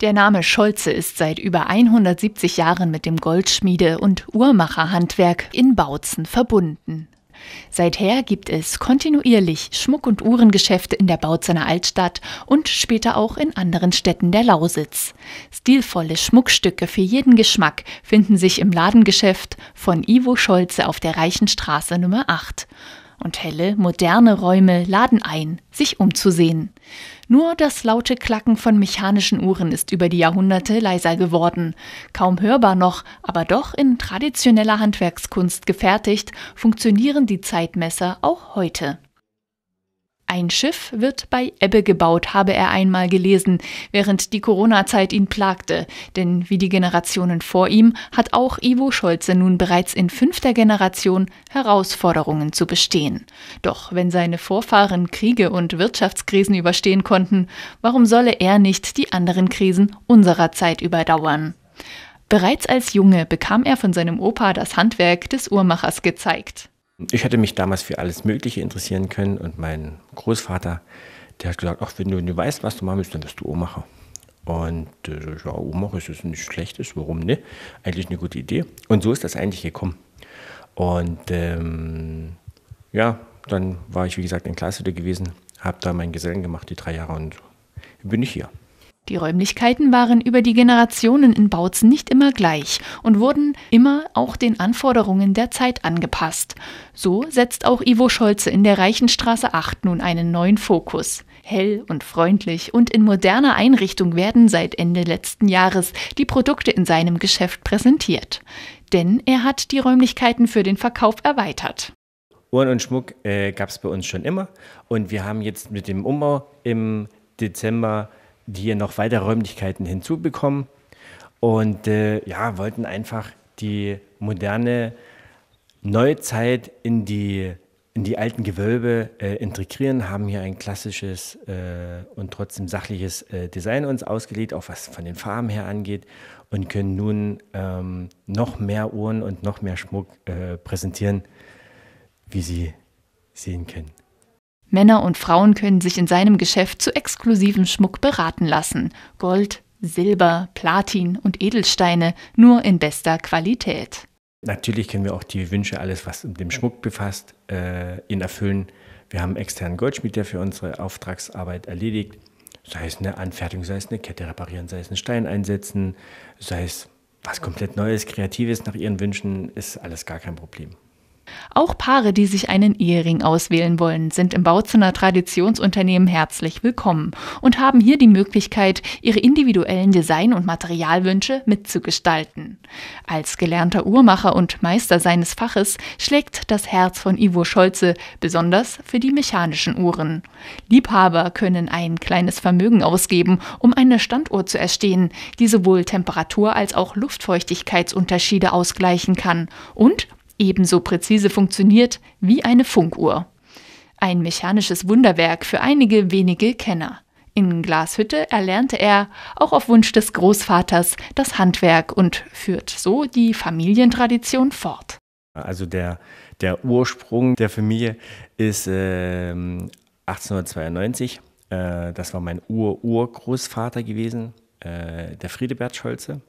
Der Name Scholze ist seit über 170 Jahren mit dem Goldschmiede- und Uhrmacherhandwerk in Bautzen verbunden. Seither gibt es kontinuierlich Schmuck- und Uhrengeschäfte in der Bautzener Altstadt und später auch in anderen Städten der Lausitz. Stilvolle Schmuckstücke für jeden Geschmack finden sich im Ladengeschäft von Ivo Scholze auf der Reichenstraße Nummer 8 und helle, moderne Räume laden ein, sich umzusehen. Nur das laute Klacken von mechanischen Uhren ist über die Jahrhunderte leiser geworden. Kaum hörbar noch, aber doch in traditioneller Handwerkskunst gefertigt, funktionieren die Zeitmesser auch heute. Ein Schiff wird bei Ebbe gebaut, habe er einmal gelesen, während die Corona-Zeit ihn plagte. Denn wie die Generationen vor ihm hat auch Ivo Scholze nun bereits in fünfter Generation Herausforderungen zu bestehen. Doch wenn seine Vorfahren Kriege und Wirtschaftskrisen überstehen konnten, warum solle er nicht die anderen Krisen unserer Zeit überdauern? Bereits als Junge bekam er von seinem Opa das Handwerk des Uhrmachers gezeigt. Ich hätte mich damals für alles Mögliche interessieren können und mein Großvater, der hat gesagt, ach, wenn du, wenn du weißt, was du machen willst, dann wirst du Uhrmacher. Und äh, ja, Uhrmacher ist es nicht schlecht, warum nicht? Eigentlich eine gute Idee. Und so ist das eigentlich gekommen. Und ähm, ja, dann war ich, wie gesagt, in Klasse gewesen, habe da meinen Gesellen gemacht, die drei Jahre und bin ich hier. Die Räumlichkeiten waren über die Generationen in Bautzen nicht immer gleich und wurden immer auch den Anforderungen der Zeit angepasst. So setzt auch Ivo Scholze in der Reichenstraße 8 nun einen neuen Fokus. Hell und freundlich und in moderner Einrichtung werden seit Ende letzten Jahres die Produkte in seinem Geschäft präsentiert. Denn er hat die Räumlichkeiten für den Verkauf erweitert. Uhren und Schmuck äh, gab es bei uns schon immer und wir haben jetzt mit dem Umbau im Dezember die hier noch weitere Räumlichkeiten hinzubekommen und äh, ja, wollten einfach die moderne Neuzeit in die, in die alten Gewölbe äh, integrieren, haben hier ein klassisches äh, und trotzdem sachliches äh, Design uns ausgelegt, auch was von den Farben her angeht und können nun ähm, noch mehr Uhren und noch mehr Schmuck äh, präsentieren, wie Sie sehen können. Männer und Frauen können sich in seinem Geschäft zu exklusivem Schmuck beraten lassen. Gold, Silber, Platin und Edelsteine nur in bester Qualität. Natürlich können wir auch die Wünsche, alles was mit dem Schmuck befasst, äh, ihn erfüllen. Wir haben externen Goldschmied, der für unsere Auftragsarbeit erledigt. Sei es eine Anfertigung, sei es eine Kette reparieren, sei es einen Stein einsetzen, sei es was komplett Neues, Kreatives nach ihren Wünschen, ist alles gar kein Problem. Auch Paare, die sich einen Ehering auswählen wollen, sind im Bautzener Traditionsunternehmen herzlich willkommen und haben hier die Möglichkeit, ihre individuellen Design- und Materialwünsche mitzugestalten. Als gelernter Uhrmacher und Meister seines Faches schlägt das Herz von Ivo Scholze besonders für die mechanischen Uhren. Liebhaber können ein kleines Vermögen ausgeben, um eine Standuhr zu erstehen, die sowohl Temperatur als auch Luftfeuchtigkeitsunterschiede ausgleichen kann und ebenso präzise funktioniert wie eine Funkuhr. Ein mechanisches Wunderwerk für einige wenige Kenner. In Glashütte erlernte er, auch auf Wunsch des Großvaters, das Handwerk und führt so die Familientradition fort. Also der, der Ursprung der Familie ist äh, 1892. Äh, das war mein Ur-Urgroßvater gewesen, äh, der Friedebert Scholze.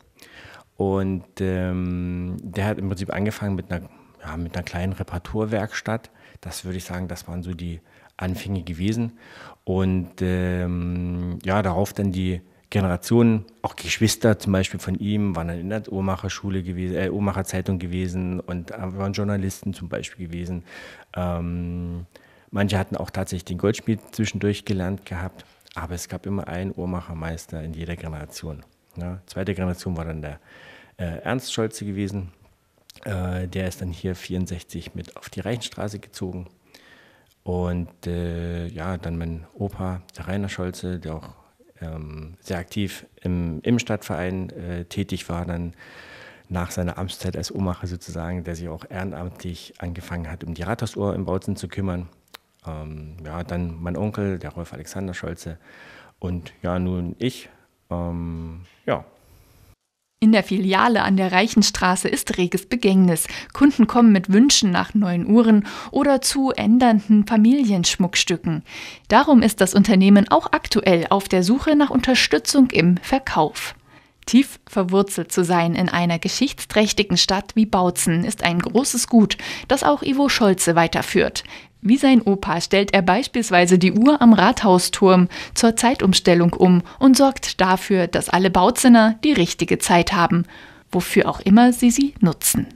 Und ähm, der hat im Prinzip angefangen mit einer ja, mit einer kleinen Reparaturwerkstatt. Das würde ich sagen, das waren so die Anfänge gewesen. Und ähm, ja, darauf dann die Generationen, auch Geschwister zum Beispiel von ihm, waren dann in der Uhrmacherschule gewesen, äh, Uhrmacherzeitung gewesen und äh, waren Journalisten zum Beispiel gewesen. Ähm, manche hatten auch tatsächlich den Goldschmied zwischendurch gelernt gehabt, aber es gab immer einen Uhrmachermeister in jeder Generation. Ja, ne? zweite Generation war dann der äh, Ernst Scholze gewesen, äh, der ist dann hier 64 mit auf die Reichenstraße gezogen. Und äh, ja, dann mein Opa, der Rainer Scholze, der auch ähm, sehr aktiv im, im Stadtverein äh, tätig war, dann nach seiner Amtszeit als Uhrmacher sozusagen, der sich auch ehrenamtlich angefangen hat, um die Rathausuhr im Bautzen zu kümmern. Ähm, ja, dann mein Onkel, der Rolf Alexander Scholze und ja, nun ich. Ähm, ja, in der Filiale an der Reichenstraße ist reges Begängnis. Kunden kommen mit Wünschen nach neuen Uhren oder zu ändernden Familienschmuckstücken. Darum ist das Unternehmen auch aktuell auf der Suche nach Unterstützung im Verkauf. Tief verwurzelt zu sein in einer geschichtsträchtigen Stadt wie Bautzen ist ein großes Gut, das auch Ivo Scholze weiterführt. Wie sein Opa stellt er beispielsweise die Uhr am Rathausturm zur Zeitumstellung um und sorgt dafür, dass alle Bautzinner die richtige Zeit haben, wofür auch immer sie sie nutzen.